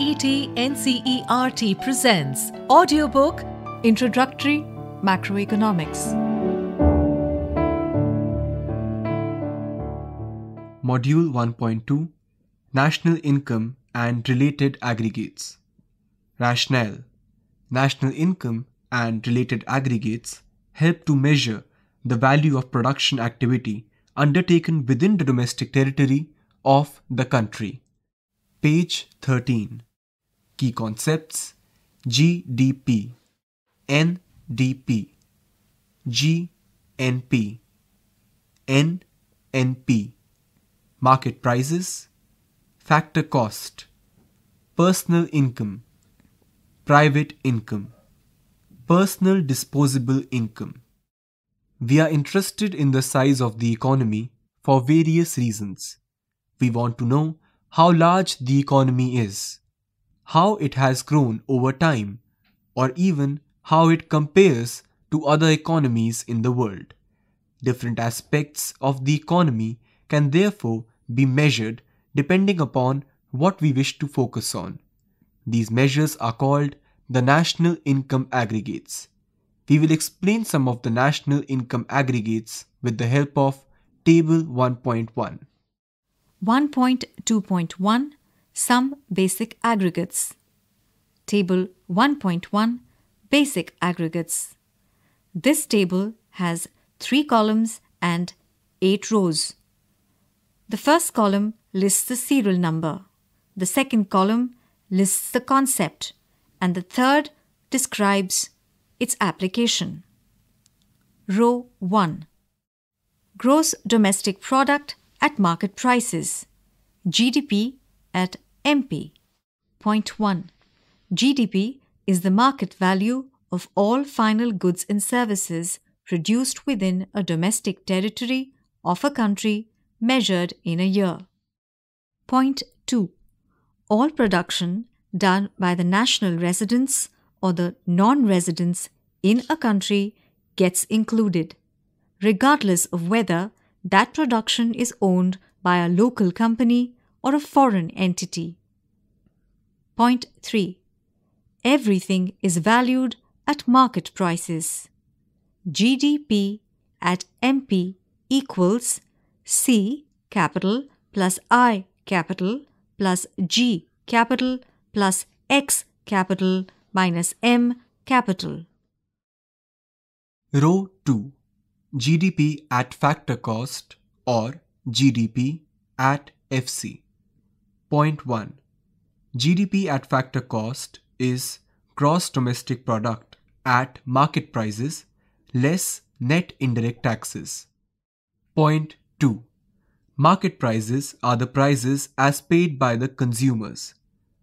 NET NCERT presents audiobook Introductory Macroeconomics. Module 1.2 National Income and Related Aggregates. Rationale National income and related aggregates help to measure the value of production activity undertaken within the domestic territory of the country. Page 13 key concepts GDP, NDP, GNP, NNP, market prices, factor cost, personal income, private income, personal disposable income. We are interested in the size of the economy for various reasons. We want to know how large the economy is how it has grown over time, or even how it compares to other economies in the world. Different aspects of the economy can therefore be measured depending upon what we wish to focus on. These measures are called the national income aggregates. We will explain some of the national income aggregates with the help of Table 1.1. 1.2.1 some basic aggregates. Table 1.1 Basic aggregates. This table has 3 columns and 8 rows. The first column lists the serial number. The second column lists the concept. And the third describes its application. Row 1 Gross Domestic Product at Market Prices GDP at MP. Point 1. GDP is the market value of all final goods and services produced within a domestic territory of a country measured in a year. Point 2. All production done by the national residents or the non residents in a country gets included, regardless of whether that production is owned by a local company or a foreign entity. Point 3. Everything is valued at market prices. GDP at MP equals C capital plus I capital plus G capital plus X capital minus M capital. Row 2 GDP at factor cost or GDP at FC. Point 1 GDP at factor cost is gross domestic product at market prices less net indirect taxes. Point 2 Market prices are the prices as paid by the consumers.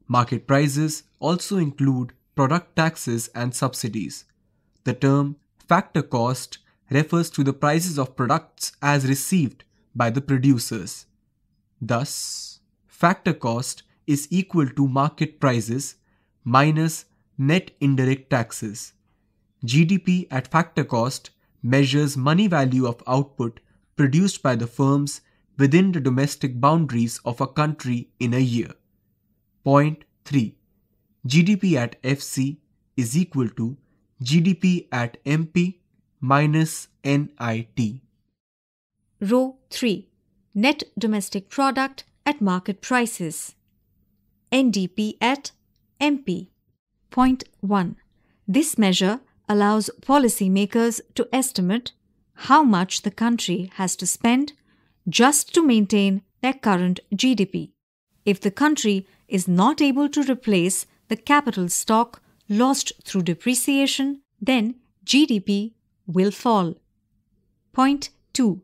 Market prices also include product taxes and subsidies. The term factor cost refers to the prices of products as received by the producers. Thus, factor cost is equal to market prices minus net indirect taxes. GDP at factor cost measures money value of output produced by the firms within the domestic boundaries of a country in a year. Point 3. GDP at FC is equal to GDP at MP minus NIT. Row 3. Net domestic product at market prices. NDP at MP. Point 1. This measure allows policymakers to estimate how much the country has to spend just to maintain their current GDP if the country is not able to replace the capital stock lost through depreciation, then GDP will fall. Point 2.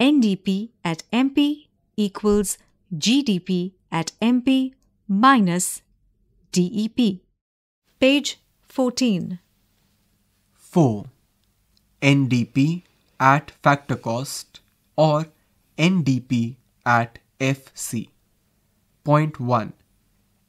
NDP at MP equals GDP at MP minus DEP. Page 14. 4. NDP at factor cost or NDP at FC. Point 1.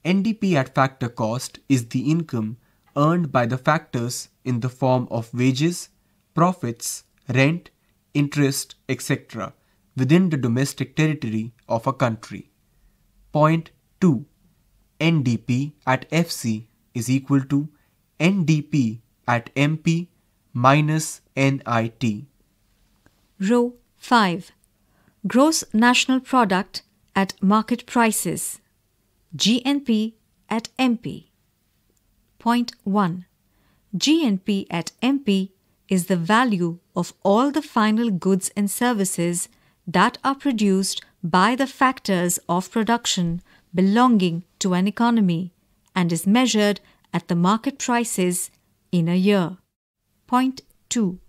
NDP at factor cost is the income earned by the factors in the form of wages, profits, rent, interest, etc. within the domestic territory of a country. Point 2. NDP at FC is equal to NDP at MP minus NIT. Row 5. Gross National Product at Market Prices. GNP at MP. Point 1. GNP at MP is the value of all the final goods and services that are produced by the factors of production belonging to an economy and is measured at the market prices in a year. Point 2.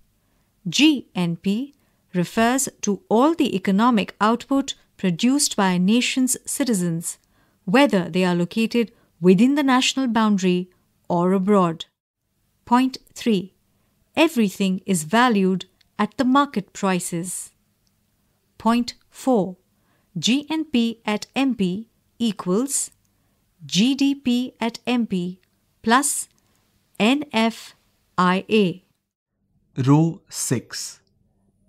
GNP refers to all the economic output produced by a nation's citizens, whether they are located within the national boundary or abroad. Point 3. Everything is valued at the market prices. Point 4. GNP at MP equals GDP at MP plus NFIA. Row 6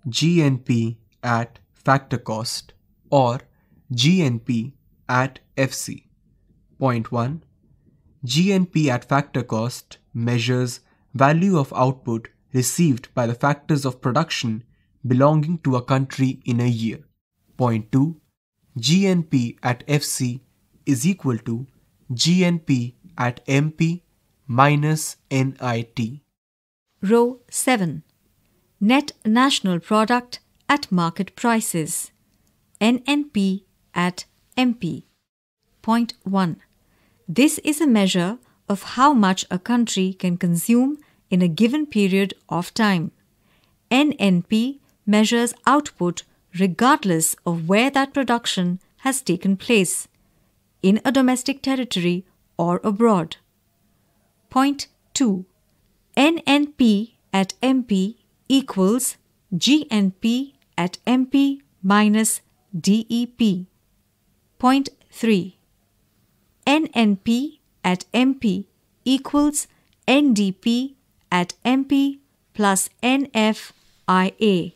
GNP at factor cost or GNP at FC. Point 1 GNP at factor cost measures value of output received by the factors of production belonging to a country in a year. Point 2 GNP at FC is equal to GNP at MP minus NIT. Row 7. Net National Product at Market Prices. NNP at MP. Point 1. This is a measure of how much a country can consume in a given period of time. NNP measures output regardless of where that production has taken place, in a domestic territory or abroad. Point 2. NNP at MP equals GNP at MP minus DEP. Point 3. NNP at MP equals NDP at MP plus NFIA.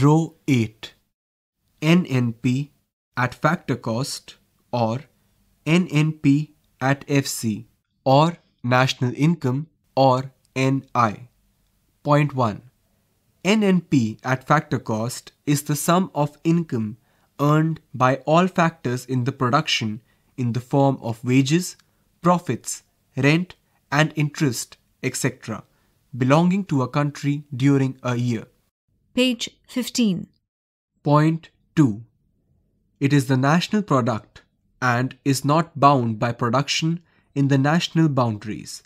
Row 8 NNP at factor cost or NNP at FC or national income or NI. Point 1. NNP at factor cost is the sum of income earned by all factors in the production in the form of wages, profits, rent, and interest, etc., belonging to a country during a year. Page 15. Point 2. It is the national product and is not bound by production in the national boundaries.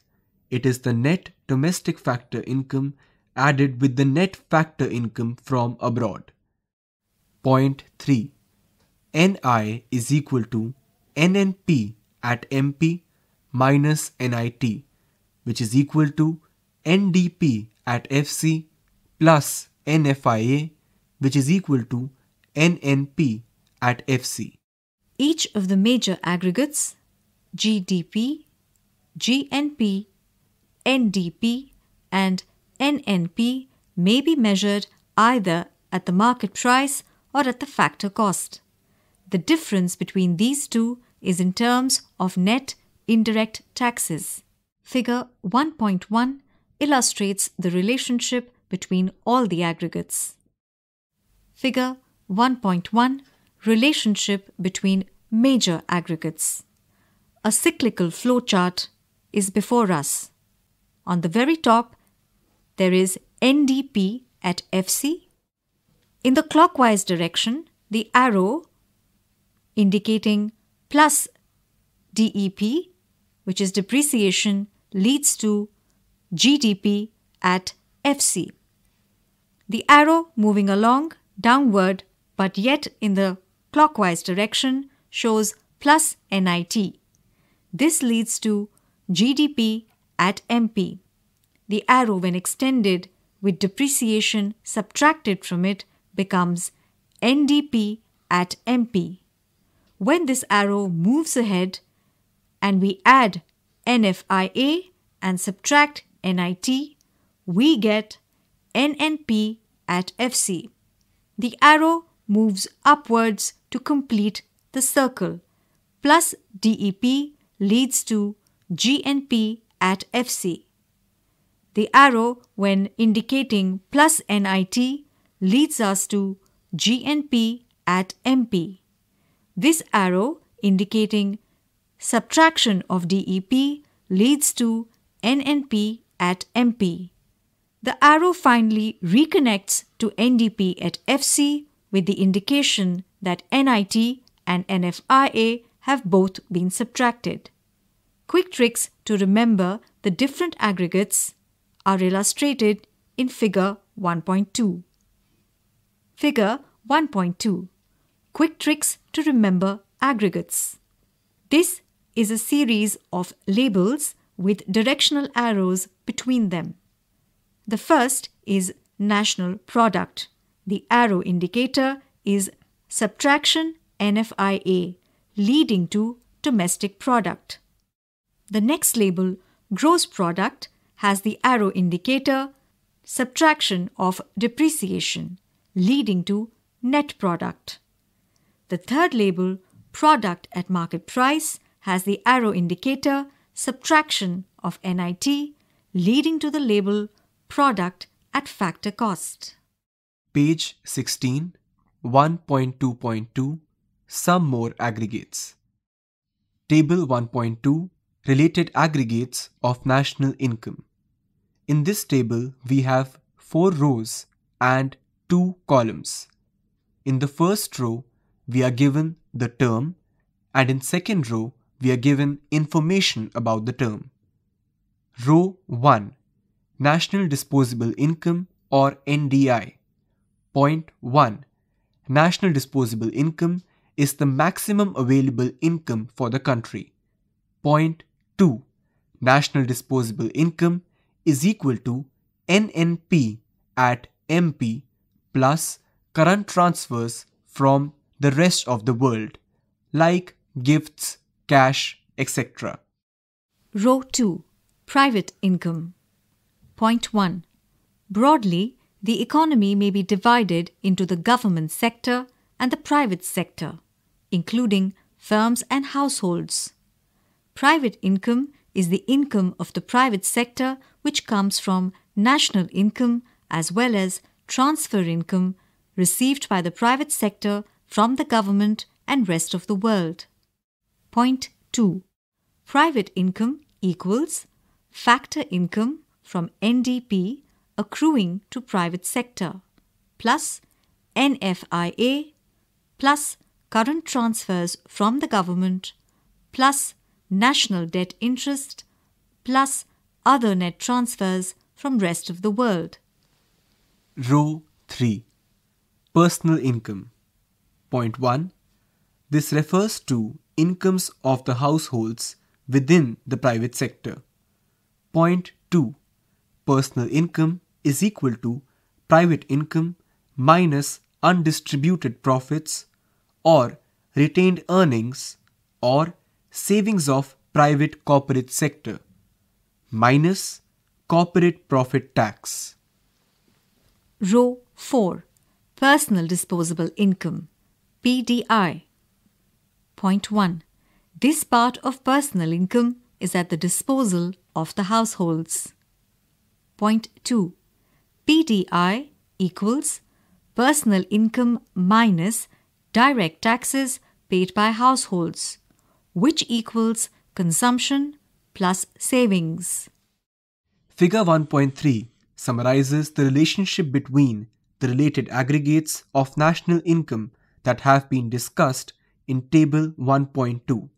It is the net domestic factor income added with the net factor income from abroad. Point 3. NI is equal to NNP at MP minus NIT, which is equal to NDP at FC plus NFIA, which is equal to NNP at FC. Each of the major aggregates GDP, GNP, NDP, and NNP may be measured either at the market price or at the factor cost. The difference between these two is in terms of net indirect taxes. Figure 1.1 illustrates the relationship between all the aggregates. Figure 1.1 Relationship between major aggregates. A cyclical flowchart is before us. On the very top, there is NDP at FC. In the clockwise direction, the arrow indicating plus DEP, which is depreciation, leads to GDP at FC the arrow moving along downward but yet in the clockwise direction shows plus NIT. This leads to GDP at MP. The arrow when extended with depreciation subtracted from it becomes NDP at MP. When this arrow moves ahead and we add NFIA and subtract NIT, we get NNP at FC. The arrow moves upwards to complete the circle, plus DEP leads to GNP at FC. The arrow, when indicating plus NIT, leads us to GNP at MP. This arrow, indicating subtraction of DEP, leads to NNP at MP the arrow finally reconnects to NDP at FC with the indication that NIT and NFIA have both been subtracted. Quick tricks to remember the different aggregates are illustrated in Figure 1.2. Figure 1.2 Quick tricks to remember aggregates. This is a series of labels with directional arrows between them. The first is national product. The arrow indicator is subtraction NFIA, leading to domestic product. The next label, gross product, has the arrow indicator subtraction of depreciation, leading to net product. The third label, product at market price, has the arrow indicator subtraction of NIT, leading to the label product at factor cost. Page 16, 1.2.2, some more aggregates. Table 1.2, related aggregates of national income. In this table, we have four rows and two columns. In the first row, we are given the term and in second row, we are given information about the term. Row 1 National Disposable Income or NDI. Point 1. National Disposable Income is the maximum available income for the country. Point 2. National Disposable Income is equal to NNP at MP plus current transfers from the rest of the world, like gifts, cash, etc. Row 2 Private Income Point 1. Broadly, the economy may be divided into the government sector and the private sector, including firms and households. Private income is the income of the private sector which comes from national income as well as transfer income received by the private sector from the government and rest of the world. Point 2. Private income equals factor income from NDP accruing to private sector plus NFIA plus current transfers from the government plus national debt interest plus other net transfers from rest of the world. Row 3 Personal income Point 1 This refers to incomes of the households within the private sector. Point 2 personal income is equal to private income minus undistributed profits or retained earnings or savings of private corporate sector minus corporate profit tax. Row 4 Personal Disposable Income PDI Point 1 This part of personal income is at the disposal of the households. Point 2. PDI equals personal income minus direct taxes paid by households, which equals consumption plus savings. Figure 1.3 summarizes the relationship between the related aggregates of national income that have been discussed in Table 1.2.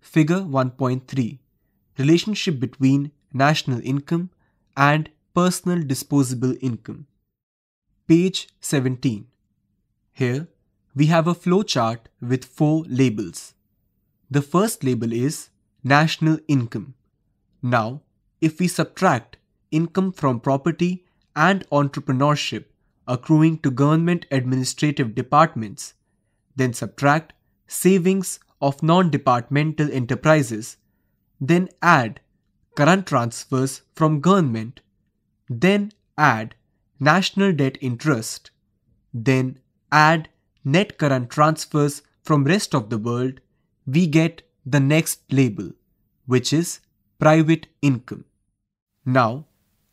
Figure 1.3 Relationship between national income and personal disposable income. Page 17. Here, we have a flowchart with four labels. The first label is national income. Now, if we subtract income from property and entrepreneurship accruing to government administrative departments, then subtract savings of non departmental enterprises, then add current transfers from government, then add national debt interest, then add net current transfers from rest of the world, we get the next label, which is private income. Now,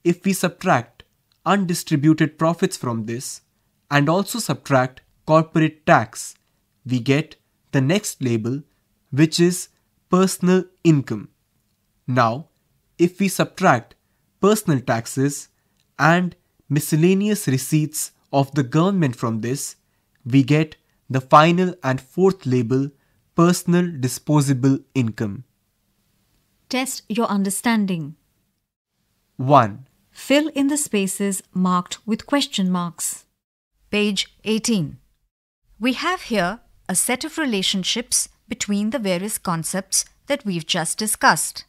if we subtract undistributed profits from this and also subtract corporate tax, we get the next label, which is personal income. Now, if we subtract personal taxes and miscellaneous receipts of the government from this, we get the final and fourth label personal disposable income. Test your understanding. 1. Fill in the spaces marked with question marks. Page 18. We have here a set of relationships between the various concepts that we've just discussed.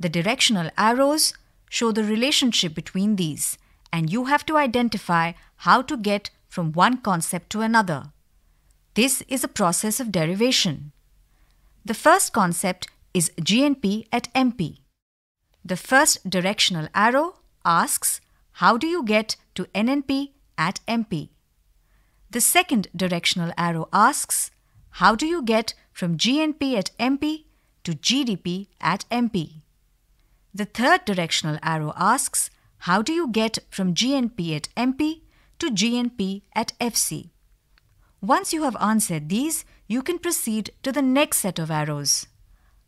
The directional arrows show the relationship between these, and you have to identify how to get from one concept to another. This is a process of derivation. The first concept is GNP at MP. The first directional arrow asks, How do you get to NNP at MP? The second directional arrow asks, How do you get from GNP at MP to GDP at MP? The third directional arrow asks, how do you get from GNP at MP to GNP at FC? Once you have answered these, you can proceed to the next set of arrows.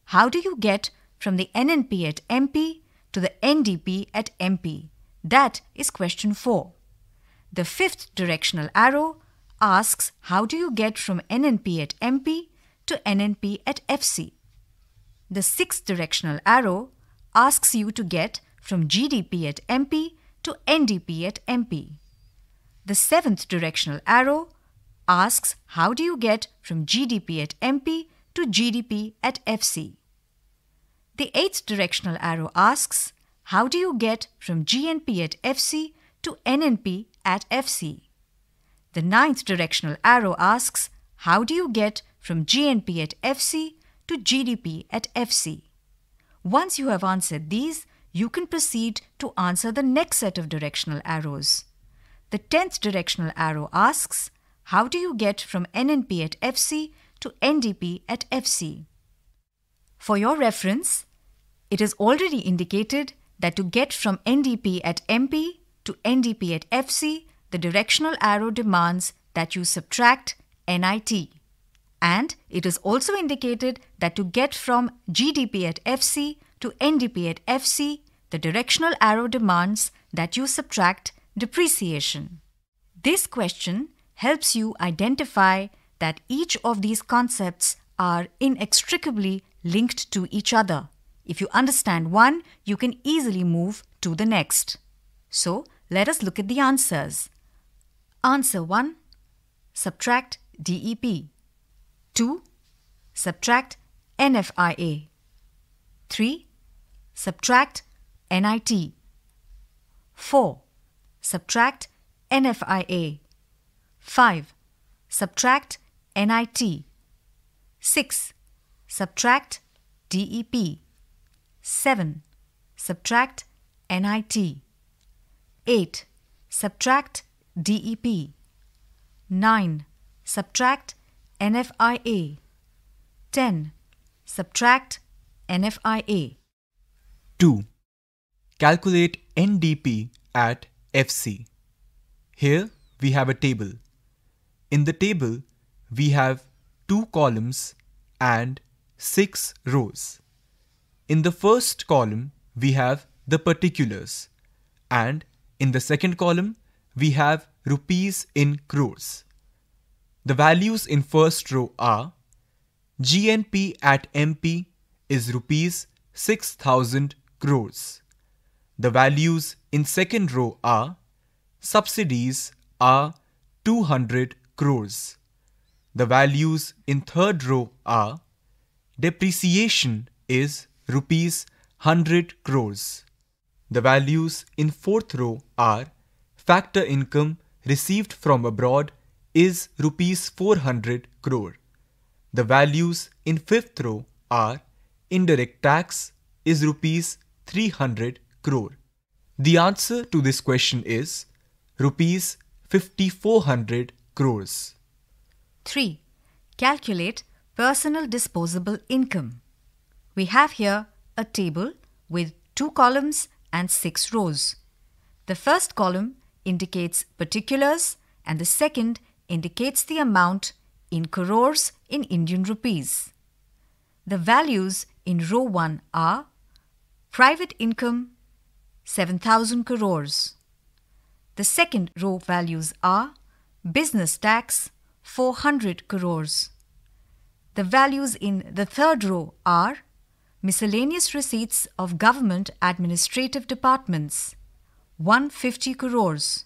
How do you get from the NNP at MP to the NDP at MP? That is question 4. The fifth directional arrow asks how do you get from NNP at MP to NNP at FC? The sixth directional arrow asks you to get from GDP at MP to NDP at MP. The seventh directional arrow asks how do you get from GDP at MP to GDP at FC. The eighth directional arrow asks how do you get from GNP at FC to NNP at FC. The ninth directional arrow asks how do you get from GNP at FC to GDP at FC. Once you have answered these, you can proceed to answer the next set of directional arrows. The 10th directional arrow asks, how do you get from NNP at FC to NDP at FC? For your reference, it is already indicated that to get from NDP at MP to NDP at FC, the directional arrow demands that you subtract NIT. And it is also indicated that to get from GDP at FC to NDP at FC, the directional arrow demands that you subtract depreciation. This question helps you identify that each of these concepts are inextricably linked to each other. If you understand one, you can easily move to the next. So let us look at the answers. Answer 1 Subtract DEP. 2. Subtract NFIA. 3. Subtract NIT. 4. Subtract NFIA. 5. Subtract NIT. 6. Subtract DEP. 7. Subtract NIT. 8. Subtract DEP. 9. Subtract NFIA. 10. Subtract NFIA. 2. Calculate NDP at FC. Here we have a table. In the table, we have two columns and six rows. In the first column, we have the particulars and in the second column, we have rupees in crores. The values in first row are GNP at MP is rupees 6000 crores. The values in second row are subsidies are 200 crores. The values in third row are depreciation is rupees 100 crores. The values in fourth row are factor income received from abroad is rupees 400 crore. The values in fifth row are indirect tax is rupees 300 crore. The answer to this question is rupees 5400 crores. 3. Calculate personal disposable income. We have here a table with two columns and six rows. The first column indicates particulars and the second indicates the amount in crores in Indian rupees. The values in row 1 are private income 7000 crores. The second row values are business tax 400 crores. The values in the third row are miscellaneous receipts of government administrative departments 150 crores.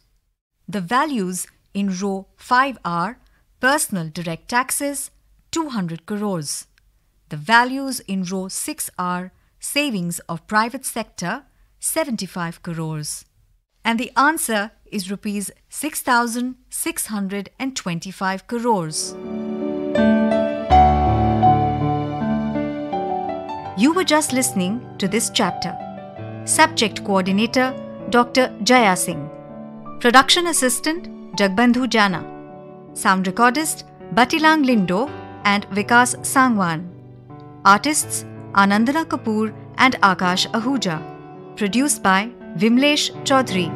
The values in row 5 are personal direct taxes 200 crores. The values in row 6 are savings of private sector 75 crores. And the answer is rupees 6625 crores. You were just listening to this chapter. Subject coordinator Dr. Jaya Singh. Production assistant Jagbandhu Jana, sound recordist Batilang Lindo and Vikas Sangwan, artists Anandana Kapoor and Akash Ahuja, produced by Vimlesh Chaudhary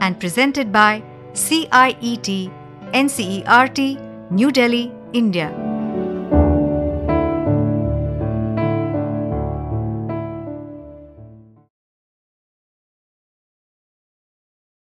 and presented by CIET NCERT New Delhi, India.